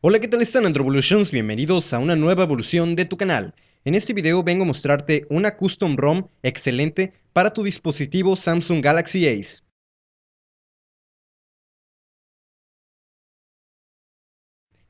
Hola, ¿qué tal están AndroVolutions, Bienvenidos a una nueva evolución de tu canal. En este video vengo a mostrarte una custom ROM excelente para tu dispositivo Samsung Galaxy Ace.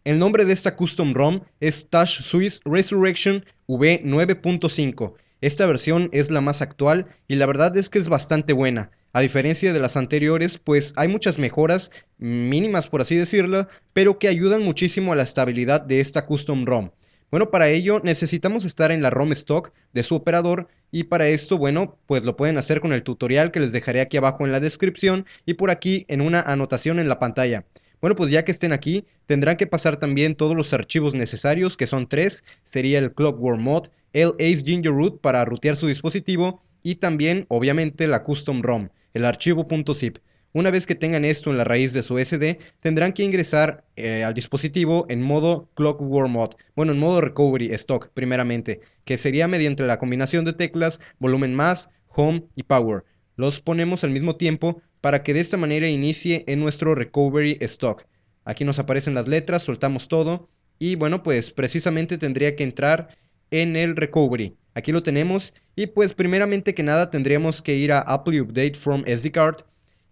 El nombre de esta custom ROM es Touch Swiss Resurrection V9.5. Esta versión es la más actual y la verdad es que es bastante buena. A diferencia de las anteriores, pues hay muchas mejoras mínimas, por así decirlo, pero que ayudan muchísimo a la estabilidad de esta custom ROM. Bueno, para ello necesitamos estar en la ROM stock de su operador y para esto, bueno, pues lo pueden hacer con el tutorial que les dejaré aquí abajo en la descripción y por aquí en una anotación en la pantalla. Bueno, pues ya que estén aquí, tendrán que pasar también todos los archivos necesarios, que son tres, sería el Clockwork Mod, el Ace Ginger Root para rutear su dispositivo y también, obviamente, la custom ROM, el archivo .zip. Una vez que tengan esto en la raíz de su SD, tendrán que ingresar eh, al dispositivo en modo Clockwork Mode. bueno, en modo Recovery Stock primeramente, que sería mediante la combinación de teclas volumen más, home y power. Los ponemos al mismo tiempo para que de esta manera inicie en nuestro Recovery Stock. Aquí nos aparecen las letras, soltamos todo y bueno, pues precisamente tendría que entrar en el Recovery. Aquí lo tenemos. Y pues primeramente que nada tendríamos que ir a Apple Update from SD Card.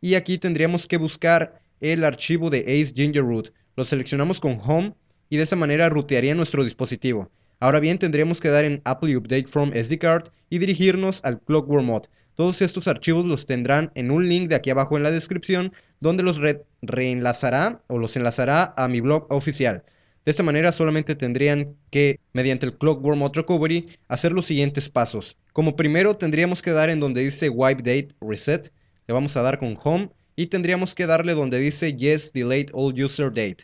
Y aquí tendríamos que buscar el archivo de Ace Ginger Root. Lo seleccionamos con Home y de esa manera rutearía nuestro dispositivo. Ahora bien, tendríamos que dar en Apple Update from SD Card y dirigirnos al Clockwork Mod. Todos estos archivos los tendrán en un link de aquí abajo en la descripción, donde los reenlazará o los enlazará a mi blog oficial. De esta manera solamente tendrían que, mediante el Clockworm Recovery, hacer los siguientes pasos. Como primero tendríamos que dar en donde dice Wipe Date Reset, le vamos a dar con Home y tendríamos que darle donde dice Yes Delete All User Date.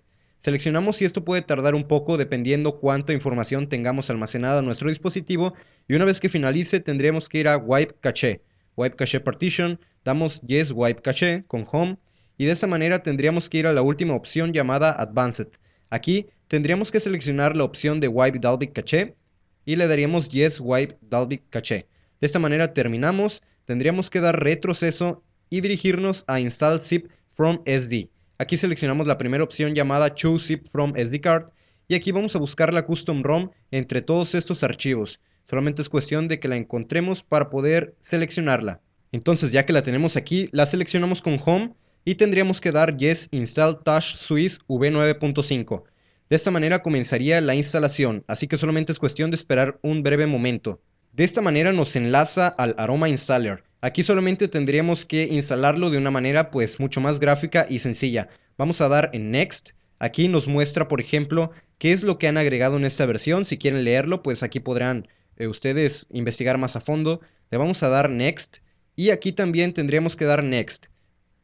Seleccionamos si esto puede tardar un poco dependiendo cuánta información tengamos almacenada en nuestro dispositivo y una vez que finalice tendríamos que ir a Wipe Cache, Wipe Cache Partition, damos Yes Wipe Cache con Home y de esa manera tendríamos que ir a la última opción llamada Advanced. Aquí tendríamos que seleccionar la opción de Wipe Dalvik Caché y le daríamos Yes Wipe Dalvik Caché. De esta manera terminamos, tendríamos que dar retroceso y dirigirnos a Install Zip from SD. Aquí seleccionamos la primera opción llamada Choose Zip from SD Card y aquí vamos a buscar la custom ROM entre todos estos archivos. Solamente es cuestión de que la encontremos para poder seleccionarla. Entonces ya que la tenemos aquí, la seleccionamos con Home y tendríamos que dar yes install Tash Swiss v9.5. De esta manera comenzaría la instalación, así que solamente es cuestión de esperar un breve momento. De esta manera nos enlaza al Aroma Installer. Aquí solamente tendríamos que instalarlo de una manera pues mucho más gráfica y sencilla. Vamos a dar en Next. Aquí nos muestra por ejemplo qué es lo que han agregado en esta versión. Si quieren leerlo pues aquí podrán eh, ustedes investigar más a fondo. Le vamos a dar Next y aquí también tendríamos que dar Next.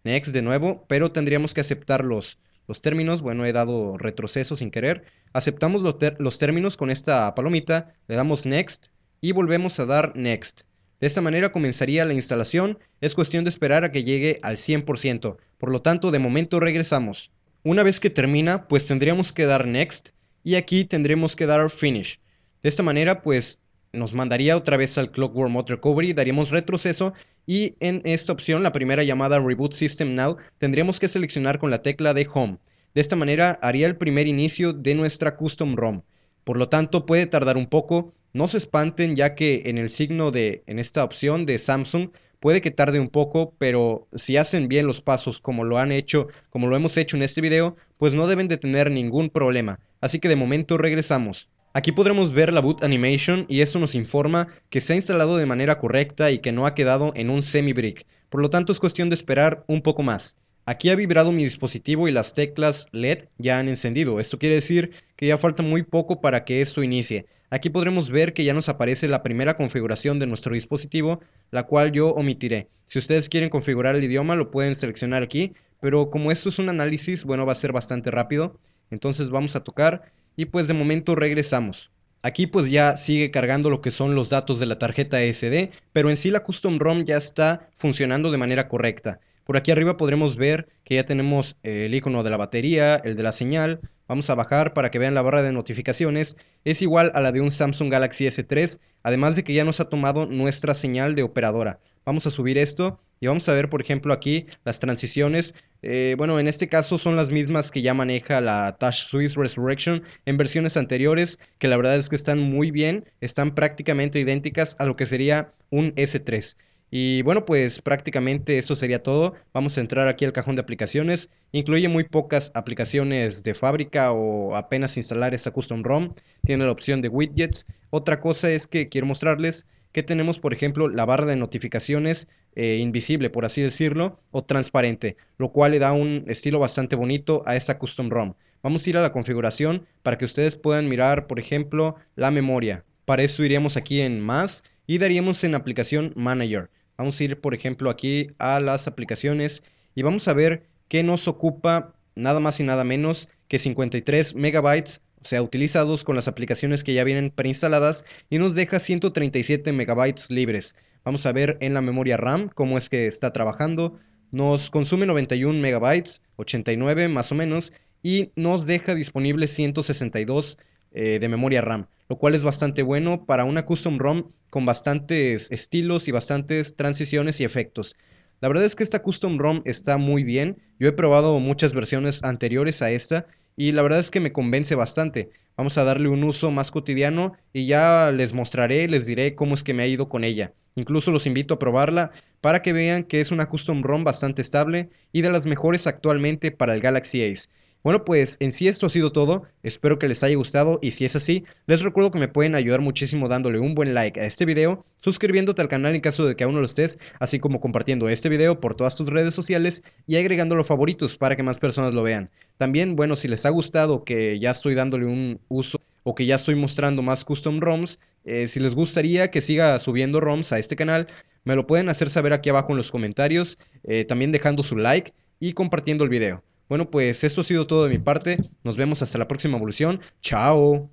Next de nuevo, pero tendríamos que aceptar los, términos. Bueno, he dado retroceso sin querer. Aceptamos los, los términos con esta palomita, le damos Next y volvemos a dar Next. De esta manera comenzaría la instalación, es cuestión de esperar a que llegue al 100%, por lo tanto de momento regresamos. Una vez que termina, pues tendríamos que dar Next y aquí tendremos que dar Finish. De esta manera, pues nos mandaría otra vez al Clockwork Mod Recovery, daríamos retroceso y en esta opción, la primera llamada Reboot System Now, tendríamos que seleccionar con la tecla de Home. De esta manera haría el primer inicio de nuestra custom ROM. Por lo tanto, puede tardar un poco. No se espanten ya que en el signo de, en esta opción de Samsung, puede que tarde un poco, pero si hacen bien los pasos como lo han hecho, como lo hemos hecho en este video, pues no deben de tener ningún problema. Así que de momento regresamos. Aquí podremos ver la boot animation y esto nos informa que se ha instalado de manera correcta y que no ha quedado en un semi brick, por lo tanto es cuestión de esperar un poco más. Aquí ha vibrado mi dispositivo y las teclas LED ya han encendido, esto quiere decir que ya falta muy poco para que esto inicie. Aquí podremos ver que ya nos aparece la primera configuración de nuestro dispositivo, la cual yo omitiré. Si ustedes quieren configurar el idioma lo pueden seleccionar aquí, pero como esto es un análisis, bueno va a ser bastante rápido. Entonces vamos a tocar y pues de momento regresamos. Aquí pues ya sigue cargando lo que son los datos de la tarjeta SD, pero en sí la Custom ROM ya está funcionando de manera correcta. Por aquí arriba podremos ver que ya tenemos el icono de la batería, el de la señal. Vamos a bajar para que vean la barra de notificaciones. Es igual a la de un Samsung Galaxy S3, además de que ya nos ha tomado nuestra señal de operadora. Vamos a subir esto y vamos a ver, por ejemplo, aquí las transiciones. Eh, bueno, en este caso son las mismas que ya maneja la Tash Swiss Resurrection en versiones anteriores, que la verdad es que están muy bien, están prácticamente idénticas a lo que sería un S3. Y bueno, pues prácticamente eso sería todo. Vamos a entrar aquí al cajón de aplicaciones. Incluye muy pocas aplicaciones de fábrica o apenas instalar esta custom ROM. Tiene la opción de widgets. Otra cosa es que quiero mostrarles que tenemos, por ejemplo, la barra de notificaciones eh, invisible, por así decirlo, o transparente, lo cual le da un estilo bastante bonito a esta custom ROM. Vamos a ir a la configuración para que ustedes puedan mirar, por ejemplo, la memoria. Para eso iríamos aquí en más y daríamos en aplicación manager. Vamos a ir, por ejemplo, aquí a las aplicaciones y vamos a ver que nos ocupa nada más y nada menos que 53 megabytes o sea, utilizados con las aplicaciones que ya vienen preinstaladas y nos deja 137 megabytes libres. Vamos a ver en la memoria RAM cómo es que está trabajando. Nos consume 91 megabytes, 89 más o menos, y nos deja disponible 162 eh, de memoria RAM, lo cual es bastante bueno para una custom ROM con bastantes estilos y bastantes transiciones y efectos. La verdad es que esta custom ROM está muy bien. Yo he probado muchas versiones anteriores a esta y la verdad es que me convence bastante. Vamos a darle un uso más cotidiano y ya les mostraré, les diré cómo es que me ha ido con ella. Incluso los invito a probarla para que vean que es una custom ROM bastante estable y de las mejores actualmente para el Galaxy Ace. Bueno, pues en sí esto ha sido todo, espero que les haya gustado y si es así, les recuerdo que me pueden ayudar muchísimo dándole un buen like a este video, suscribiéndote al canal en caso de que aún no lo estés, así como compartiendo este video por todas tus redes sociales y agregándolo los favoritos para que más personas lo vean. También, bueno, si les ha gustado que ya estoy dándole un uso o que ya estoy mostrando más custom ROMs, eh, si les gustaría que siga subiendo ROMs a este canal, me lo pueden hacer saber aquí abajo en los comentarios, eh, también dejando su like y compartiendo el video. Bueno, pues esto ha sido todo de mi parte. Nos vemos hasta la próxima evolución. Chao.